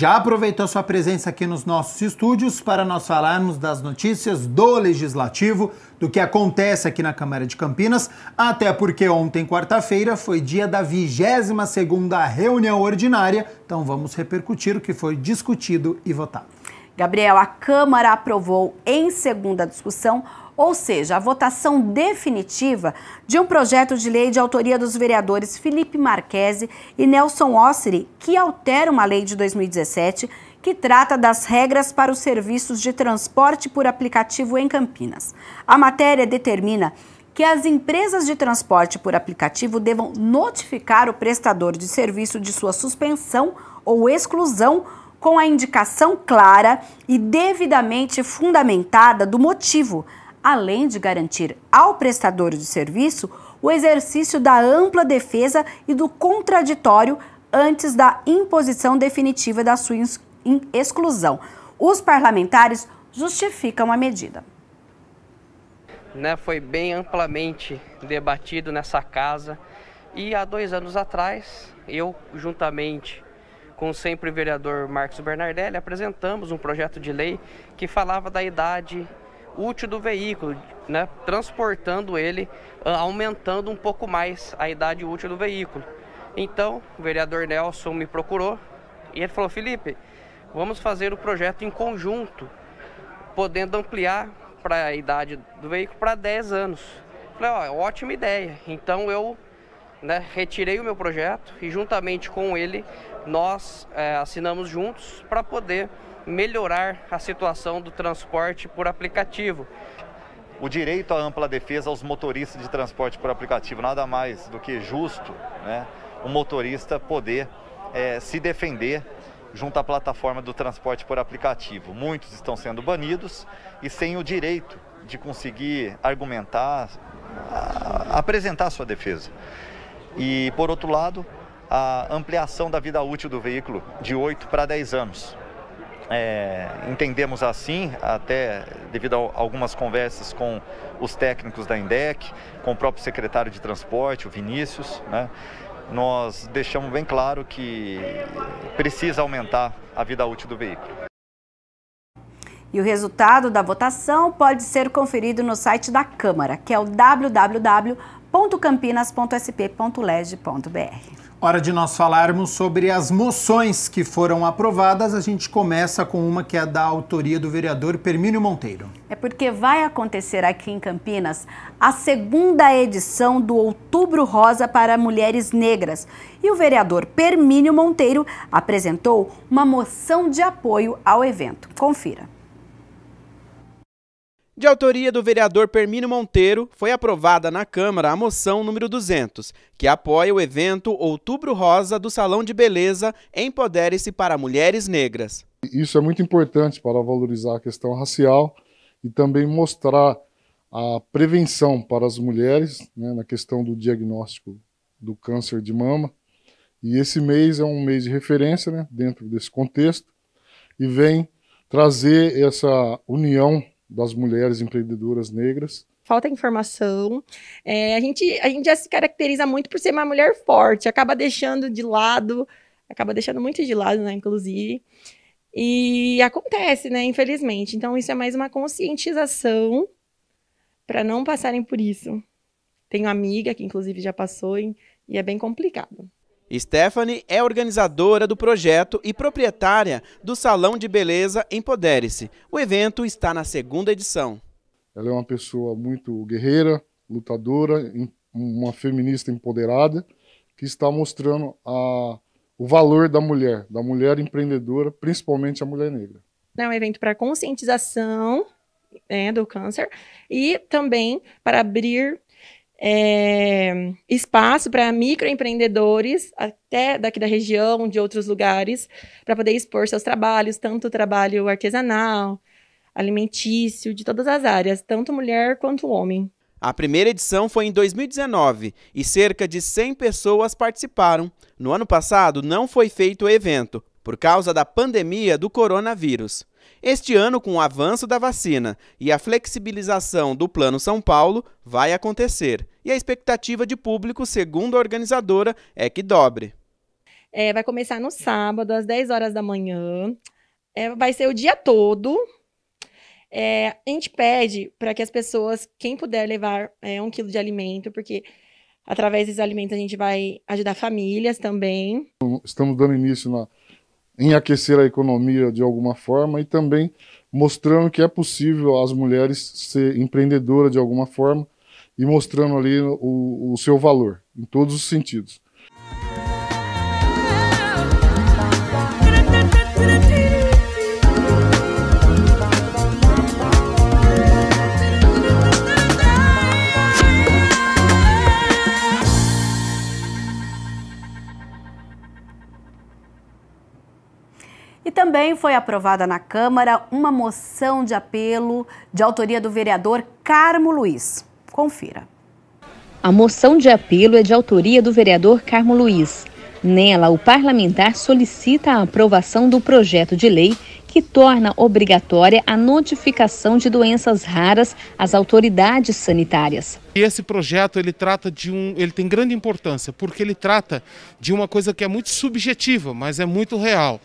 já aproveitou sua presença aqui nos nossos estúdios para nós falarmos das notícias do Legislativo, do que acontece aqui na Câmara de Campinas, até porque ontem, quarta-feira, foi dia da 22 reunião ordinária, então vamos repercutir o que foi discutido e votado. Gabriel, a Câmara aprovou em segunda discussão ou seja, a votação definitiva de um projeto de lei de autoria dos vereadores Felipe Marquese e Nelson Osseri, que altera uma lei de 2017 que trata das regras para os serviços de transporte por aplicativo em Campinas. A matéria determina que as empresas de transporte por aplicativo devam notificar o prestador de serviço de sua suspensão ou exclusão com a indicação clara e devidamente fundamentada do motivo, além de garantir ao prestador de serviço o exercício da ampla defesa e do contraditório antes da imposição definitiva da sua exclusão. Os parlamentares justificam a medida. Né, foi bem amplamente debatido nessa casa e há dois anos atrás eu, juntamente com sempre o vereador Marcos Bernardelli, apresentamos um projeto de lei que falava da idade útil do veículo, né, transportando ele, ah, aumentando um pouco mais a idade útil do veículo. Então, o vereador Nelson me procurou e ele falou: Felipe, vamos fazer o projeto em conjunto, podendo ampliar para a idade do veículo para 10 anos. Falei: Ó, ótima ideia. Então, eu né, retirei o meu projeto e, juntamente com ele, nós é, assinamos juntos para poder melhorar a situação do transporte por aplicativo. O direito à ampla defesa aos motoristas de transporte por aplicativo, nada mais do que justo né, o motorista poder é, se defender junto à plataforma do transporte por aplicativo. Muitos estão sendo banidos e sem o direito de conseguir argumentar, a, a apresentar sua defesa. E, por outro lado, a ampliação da vida útil do veículo de 8 para 10 anos. É, entendemos assim, até devido a algumas conversas com os técnicos da INDEC, com o próprio secretário de transporte, o Vinícius, né? nós deixamos bem claro que precisa aumentar a vida útil do veículo. E o resultado da votação pode ser conferido no site da Câmara, que é o www.campinas.sp.leg.br. Hora de nós falarmos sobre as moções que foram aprovadas. A gente começa com uma que é da autoria do vereador Permínio Monteiro. É porque vai acontecer aqui em Campinas a segunda edição do Outubro Rosa para Mulheres Negras. E o vereador Permínio Monteiro apresentou uma moção de apoio ao evento. Confira. De autoria do vereador Permínio Monteiro, foi aprovada na Câmara a moção número 200, que apoia o evento Outubro Rosa do Salão de Beleza Empodere-se para Mulheres Negras. Isso é muito importante para valorizar a questão racial e também mostrar a prevenção para as mulheres né, na questão do diagnóstico do câncer de mama. E esse mês é um mês de referência né, dentro desse contexto e vem trazer essa união das mulheres empreendedoras negras. Falta informação. É, a, gente, a gente já se caracteriza muito por ser uma mulher forte, acaba deixando de lado, acaba deixando muito de lado, né, inclusive. E acontece, né, infelizmente. Então, isso é mais uma conscientização para não passarem por isso. Tenho amiga que, inclusive, já passou e é bem complicado. Stephanie é organizadora do projeto e proprietária do Salão de Beleza Empodere-se. O evento está na segunda edição. Ela é uma pessoa muito guerreira, lutadora, uma feminista empoderada, que está mostrando a, o valor da mulher, da mulher empreendedora, principalmente a mulher negra. É um evento para conscientização né, do câncer e também para abrir é, espaço para microempreendedores, até daqui da região, de outros lugares, para poder expor seus trabalhos, tanto trabalho artesanal, alimentício, de todas as áreas, tanto mulher quanto homem. A primeira edição foi em 2019 e cerca de 100 pessoas participaram. No ano passado não foi feito o evento, por causa da pandemia do coronavírus. Este ano, com o avanço da vacina e a flexibilização do Plano São Paulo, vai acontecer e a expectativa de público, segundo a organizadora, é que dobre. É, vai começar no sábado, às 10 horas da manhã. É, vai ser o dia todo. É, a gente pede para que as pessoas, quem puder levar é, um quilo de alimento, porque através desses alimentos a gente vai ajudar famílias também. Estamos dando início na, em aquecer a economia de alguma forma e também mostrando que é possível as mulheres ser empreendedoras de alguma forma e mostrando ali o, o seu valor, em todos os sentidos. E também foi aprovada na Câmara uma moção de apelo de autoria do vereador Carmo Luiz. Confira. A moção de apelo é de autoria do vereador Carmo Luiz. Nela, o parlamentar solicita a aprovação do projeto de lei que torna obrigatória a notificação de doenças raras às autoridades sanitárias. Esse projeto ele trata de um, ele tem grande importância porque ele trata de uma coisa que é muito subjetiva, mas é muito real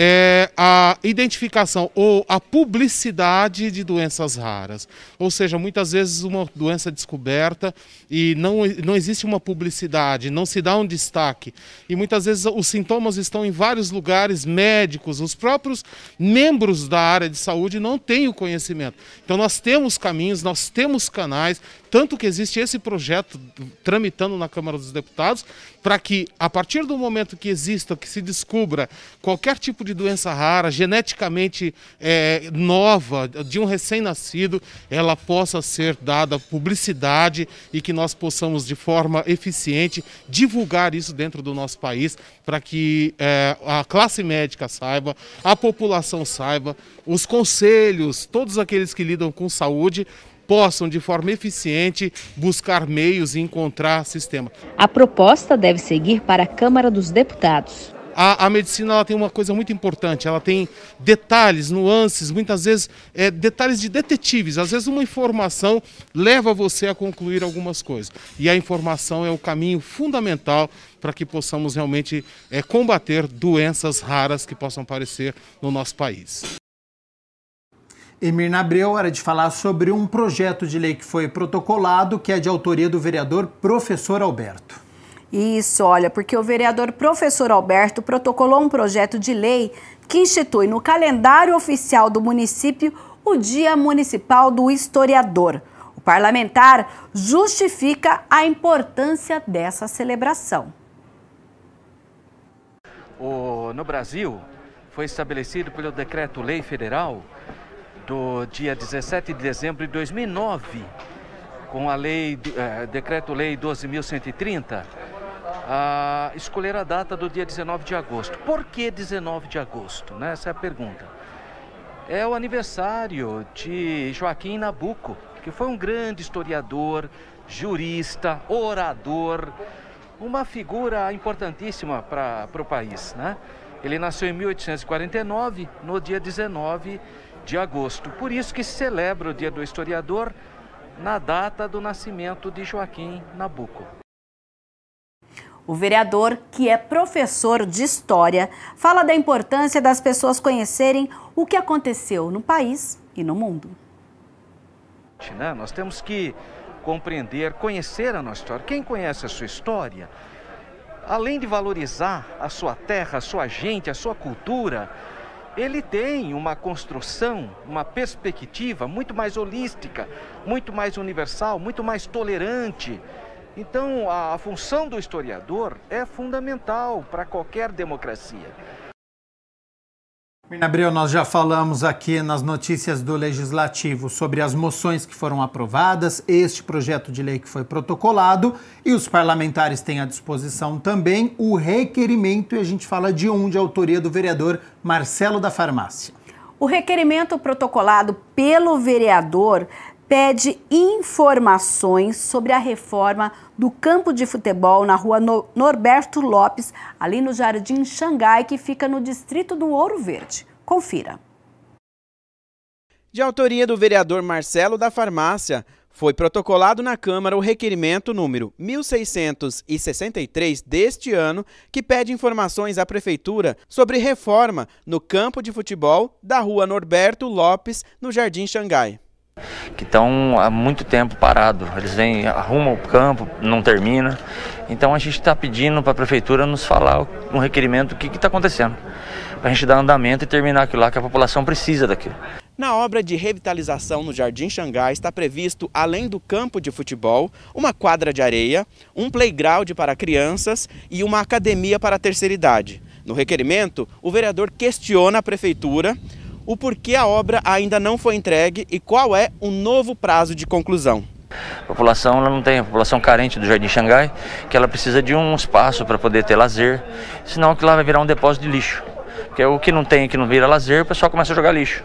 é a identificação ou a publicidade de doenças raras. Ou seja, muitas vezes uma doença descoberta e não, não existe uma publicidade, não se dá um destaque. E muitas vezes os sintomas estão em vários lugares, médicos, os próprios membros da área de saúde não têm o conhecimento. Então nós temos caminhos, nós temos canais, tanto que existe esse projeto tramitando na Câmara dos Deputados, para que a partir do momento que exista, que se descubra qualquer tipo de de doença rara, geneticamente é, nova, de um recém-nascido, ela possa ser dada publicidade e que nós possamos, de forma eficiente, divulgar isso dentro do nosso país para que é, a classe médica saiba, a população saiba, os conselhos, todos aqueles que lidam com saúde possam, de forma eficiente, buscar meios e encontrar sistema. A proposta deve seguir para a Câmara dos Deputados. A, a medicina ela tem uma coisa muito importante, ela tem detalhes, nuances, muitas vezes é, detalhes de detetives. Às vezes uma informação leva você a concluir algumas coisas. E a informação é o caminho fundamental para que possamos realmente é, combater doenças raras que possam aparecer no nosso país. Emirna Abreu, hora de falar sobre um projeto de lei que foi protocolado, que é de autoria do vereador professor Alberto. Isso, olha, porque o vereador professor Alberto protocolou um projeto de lei que institui no calendário oficial do município o Dia Municipal do Historiador. O parlamentar justifica a importância dessa celebração. O, no Brasil, foi estabelecido pelo Decreto-Lei Federal do dia 17 de dezembro de 2009, com a lei, eh, Decreto-Lei 12.130, a escolher a data do dia 19 de agosto. Por que 19 de agosto? Né? Essa é a pergunta. É o aniversário de Joaquim Nabuco, que foi um grande historiador, jurista, orador, uma figura importantíssima para o país. Né? Ele nasceu em 1849, no dia 19 de agosto. Por isso que se celebra o Dia do Historiador na data do nascimento de Joaquim Nabuco. O vereador, que é professor de história, fala da importância das pessoas conhecerem o que aconteceu no país e no mundo. Né? Nós temos que compreender, conhecer a nossa história. Quem conhece a sua história, além de valorizar a sua terra, a sua gente, a sua cultura, ele tem uma construção, uma perspectiva muito mais holística, muito mais universal, muito mais tolerante. Então, a função do historiador é fundamental para qualquer democracia. Abreu, nós já falamos aqui nas notícias do Legislativo sobre as moções que foram aprovadas, este projeto de lei que foi protocolado e os parlamentares têm à disposição também o requerimento, e a gente fala de um, de autoria do vereador Marcelo da Farmácia. O requerimento protocolado pelo vereador pede informações sobre a reforma do campo de futebol na rua Norberto Lopes, ali no Jardim Xangai, que fica no distrito do Ouro Verde. Confira. De autoria do vereador Marcelo da Farmácia, foi protocolado na Câmara o requerimento número 1663 deste ano, que pede informações à Prefeitura sobre reforma no campo de futebol da rua Norberto Lopes, no Jardim Xangai que estão há muito tempo parados. Eles vêm, arrumam o campo, não termina. Então a gente está pedindo para a prefeitura nos falar um requerimento o que está acontecendo, para a gente dar andamento e terminar aquilo lá que a população precisa daquilo. Na obra de revitalização no Jardim Xangai está previsto, além do campo de futebol, uma quadra de areia, um playground para crianças e uma academia para a terceira idade. No requerimento, o vereador questiona a prefeitura o porquê a obra ainda não foi entregue e qual é o novo prazo de conclusão. A população ela não tem, a população carente do Jardim Xangai, que ela precisa de um espaço para poder ter lazer, senão que lá vai virar um depósito de lixo. Porque o que não tem, que não vira lazer, o pessoal começa a jogar lixo.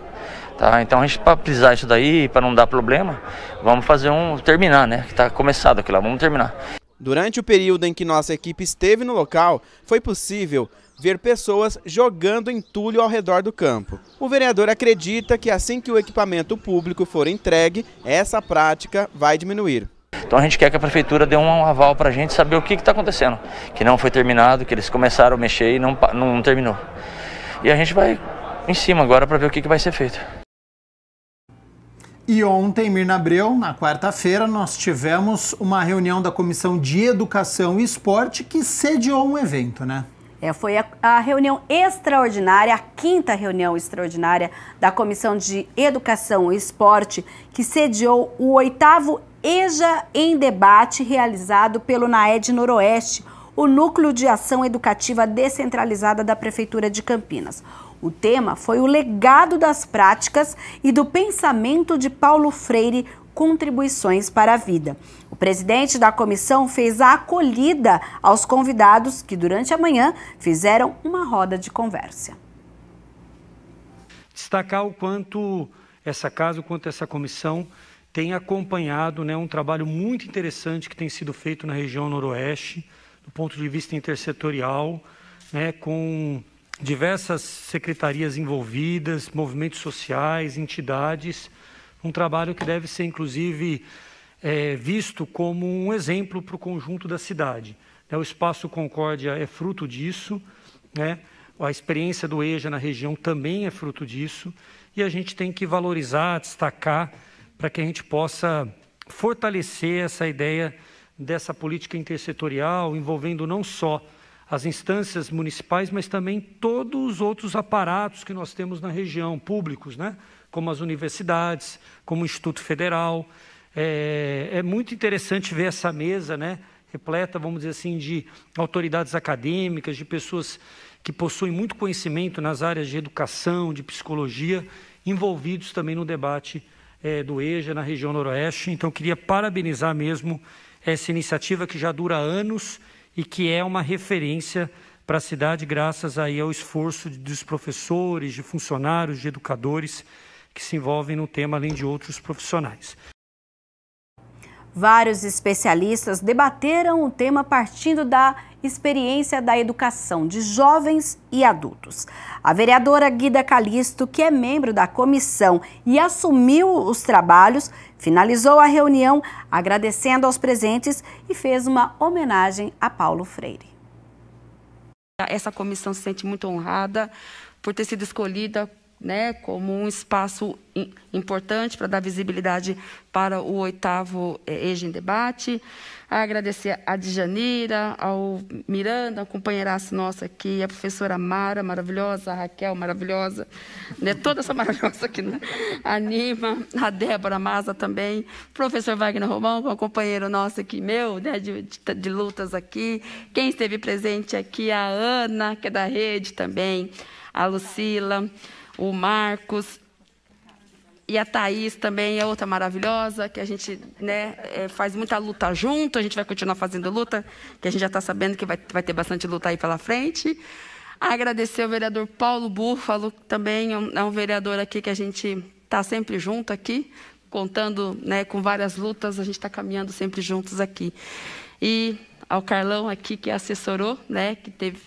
Tá? Então a gente para precisar isso daí, para não dar problema, vamos fazer um terminar, né? Que está começado aqui lá, vamos terminar. Durante o período em que nossa equipe esteve no local, foi possível ver pessoas jogando entulho ao redor do campo. O vereador acredita que assim que o equipamento público for entregue, essa prática vai diminuir. Então a gente quer que a prefeitura dê um aval para a gente saber o que está acontecendo, que não foi terminado, que eles começaram a mexer e não, não, terminou. E a gente vai em cima agora para ver o que, que vai ser feito. E ontem, Mirna Abreu, na quarta-feira, nós tivemos uma reunião da Comissão de Educação e Esporte que sediou um evento, né? É, foi a, a, reunião extraordinária, a quinta reunião extraordinária da Comissão de Educação e Esporte, que sediou o oitavo EJA em debate realizado pelo NAED Noroeste, o Núcleo de Ação Educativa Descentralizada da Prefeitura de Campinas. O tema foi o legado das práticas e do pensamento de Paulo Freire, contribuições para a vida. O presidente da comissão fez a acolhida aos convidados que, durante a manhã, fizeram uma roda de conversa. Destacar o quanto essa casa, o quanto essa comissão tem acompanhado né, um trabalho muito interessante que tem sido feito na região noroeste, do ponto de vista intersetorial, né, com diversas secretarias envolvidas, movimentos sociais, entidades, um trabalho que deve ser, inclusive, é, visto como um exemplo para o conjunto da cidade. Né, o Espaço Concórdia é fruto disso, né? a experiência do EJA na região também é fruto disso, e a gente tem que valorizar, destacar, para que a gente possa fortalecer essa ideia dessa política intersetorial, envolvendo não só as instâncias municipais, mas também todos os outros aparatos que nós temos na região, públicos, né? como as universidades, como o Instituto Federal. É, é muito interessante ver essa mesa né? repleta, vamos dizer assim, de autoridades acadêmicas, de pessoas que possuem muito conhecimento nas áreas de educação, de psicologia, envolvidos também no debate é, do EJA na região noroeste. Então, queria parabenizar mesmo essa iniciativa que já dura anos e que é uma referência para a cidade, graças aí ao esforço dos professores, de funcionários, de educadores que se envolvem no tema, além de outros profissionais. Vários especialistas debateram o tema partindo da experiência da educação de jovens e adultos. A vereadora Guida Calisto, que é membro da comissão e assumiu os trabalhos, finalizou a reunião agradecendo aos presentes e fez uma homenagem a Paulo Freire. Essa comissão se sente muito honrada por ter sido escolhida né, como um espaço importante para dar visibilidade para o oitavo é, eh, EJA em debate. Agradecer a Djanira, ao Miranda, a companheiraça nossa aqui, a professora Mara, maravilhosa, a Raquel, maravilhosa, né, toda essa maravilhosa aqui, né? a Nima, a Débora Maza também, o professor Wagner Romão, um companheiro nosso aqui, meu, né, de, de, de lutas aqui, quem esteve presente aqui, a Ana, que é da rede também, a Lucila, o Marcos. E a Thaís também é outra maravilhosa, que a gente né, é, faz muita luta junto, a gente vai continuar fazendo luta, que a gente já está sabendo que vai, vai ter bastante luta aí pela frente. Agradecer ao vereador Paulo Búfalo, que também é um, é um vereador aqui que a gente está sempre junto aqui, contando né, com várias lutas, a gente está caminhando sempre juntos aqui. E ao Carlão aqui, que assessorou, né, que teve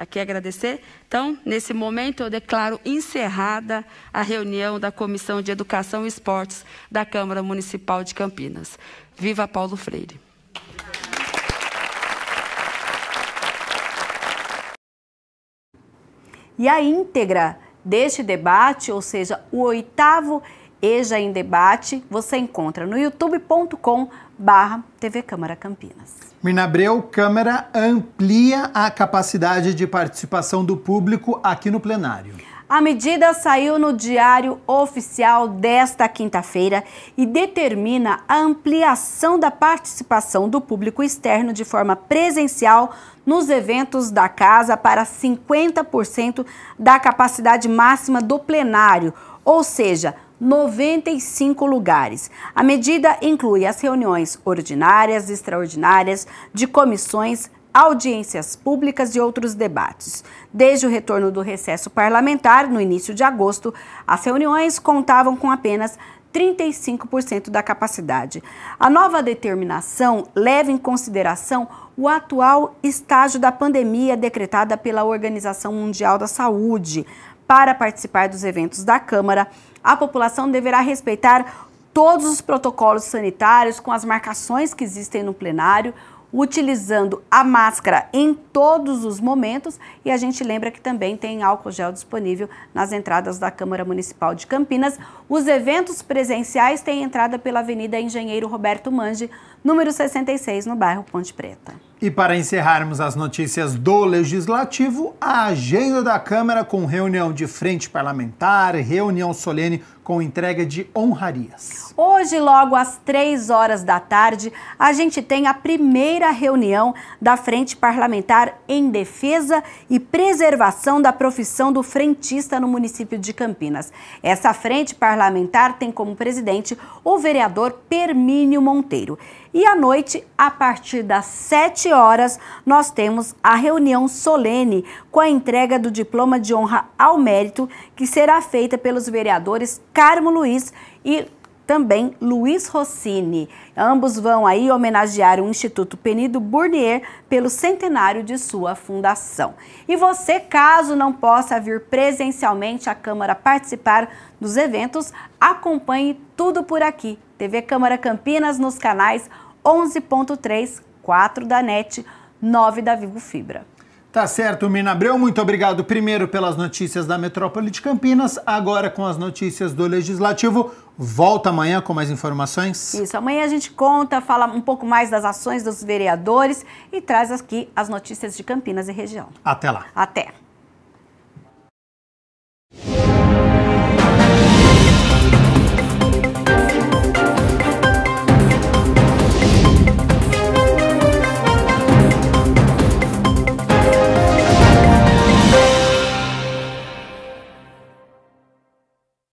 aqui agradecer. Então, nesse momento, eu declaro encerrada a reunião da Comissão de Educação e Esportes da Câmara Municipal de Campinas. Viva Paulo Freire! E a íntegra deste debate, ou seja, o oitavo EJA em Debate você encontra no youtube.com barra TV Câmara Campinas. Minabreu, Câmara amplia a capacidade de participação do público aqui no plenário. A medida saiu no Diário Oficial desta quinta-feira e determina a ampliação da participação do público externo de forma presencial nos eventos da Casa para 50% da capacidade máxima do plenário, ou seja, 95 lugares. A medida inclui as reuniões ordinárias, extraordinárias, de comissões, audiências públicas e outros debates. Desde o retorno do recesso parlamentar, no início de agosto, as reuniões contavam com apenas 35% da capacidade. A nova determinação leva em consideração o atual estágio da pandemia decretada pela Organização Mundial da Saúde. Para participar dos eventos da Câmara, a população deverá respeitar todos os protocolos sanitários com as marcações que existem no plenário, utilizando a máscara em todos os momentos e a gente lembra que também tem álcool gel disponível nas entradas da Câmara Municipal de Campinas. Os eventos presenciais têm entrada pela Avenida Engenheiro Roberto Mange, número 66, no bairro Ponte Preta. E para encerrarmos as notícias do Legislativo, a agenda da Câmara com reunião de frente parlamentar, reunião solene com entrega de honrarias. Hoje, logo às três horas da tarde, a gente tem a primeira reunião da Frente Parlamentar em Defesa e Preservação da Profissão do Frentista no município de Campinas. Essa frente parlamentar parlamentar tem como presidente o vereador Permínio Monteiro. E à noite, a partir das 7 horas, nós temos a reunião solene com a entrega do diploma de honra ao mérito, que será feita pelos vereadores Carmo Luiz e também Luiz Rossini. Ambos vão aí homenagear o Instituto Penido Burnier pelo centenário de sua fundação. E você, caso não possa vir presencialmente à Câmara participar dos eventos, acompanhe tudo por aqui. TV Câmara Campinas nos canais 11.3, 4 da NET, 9 da Vivo Fibra. Tá certo, Mina Abreu. Muito obrigado primeiro pelas notícias da Metrópole de Campinas, agora com as notícias do Legislativo. Volta amanhã com mais informações? Isso, amanhã a gente conta, fala um pouco mais das ações dos vereadores e traz aqui as notícias de Campinas e região. Até lá. Até.